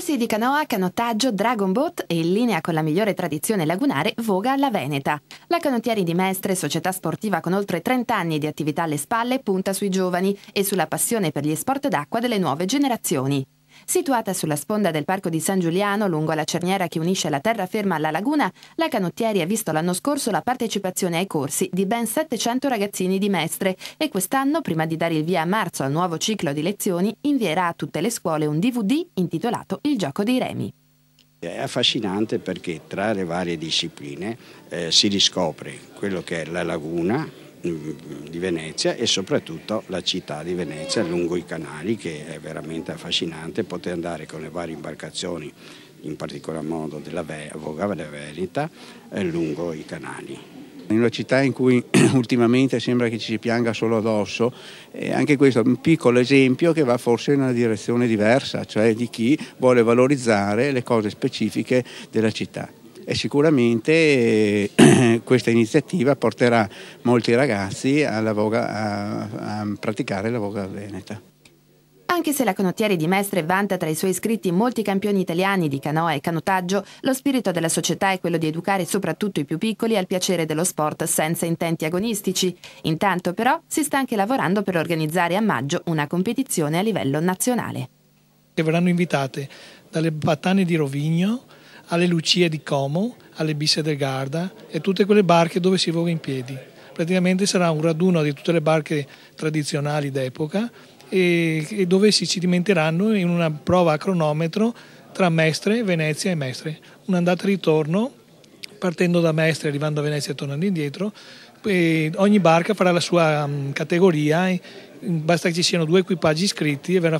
Corsi di canoa, canottaggio, dragon boat e in linea con la migliore tradizione lagunare voga alla Veneta. La Canottieri di Mestre, società sportiva con oltre 30 anni di attività alle spalle, punta sui giovani e sulla passione per gli sport d'acqua delle nuove generazioni. Situata sulla sponda del Parco di San Giuliano, lungo la cerniera che unisce la terraferma alla laguna, la canottieri ha visto l'anno scorso la partecipazione ai corsi di ben 700 ragazzini di Mestre e quest'anno, prima di dare il via a marzo al nuovo ciclo di lezioni, invierà a tutte le scuole un DVD intitolato Il gioco dei remi. È affascinante perché tra le varie discipline eh, si riscopre quello che è la laguna, di Venezia e soprattutto la città di Venezia lungo i canali che è veramente affascinante poter andare con le varie imbarcazioni in particolar modo della Voga della Verita eh, lungo i canali. In una città in cui ultimamente sembra che ci si pianga solo addosso, anche questo è un piccolo esempio che va forse in una direzione diversa, cioè di chi vuole valorizzare le cose specifiche della città e sicuramente eh, questa iniziativa porterà molti ragazzi voga, a, a praticare la voga veneta. Anche se la canottieri di Mestre vanta tra i suoi iscritti molti campioni italiani di canoa e canotaggio, lo spirito della società è quello di educare soprattutto i più piccoli al piacere dello sport senza intenti agonistici. Intanto però si sta anche lavorando per organizzare a maggio una competizione a livello nazionale. Che verranno invitate dalle battane di Rovigno, alle Lucie di Como, alle Bisse del Garda e tutte quelle barche dove si voga in piedi. Praticamente sarà un raduno di tutte le barche tradizionali d'epoca e, e dove si cimenteranno in una prova a cronometro tra Mestre, Venezia e Mestre. Un'andata e ritorno partendo da Mestre, arrivando a Venezia e tornando indietro. E ogni barca farà la sua um, categoria, basta che ci siano due equipaggi iscritti e verrà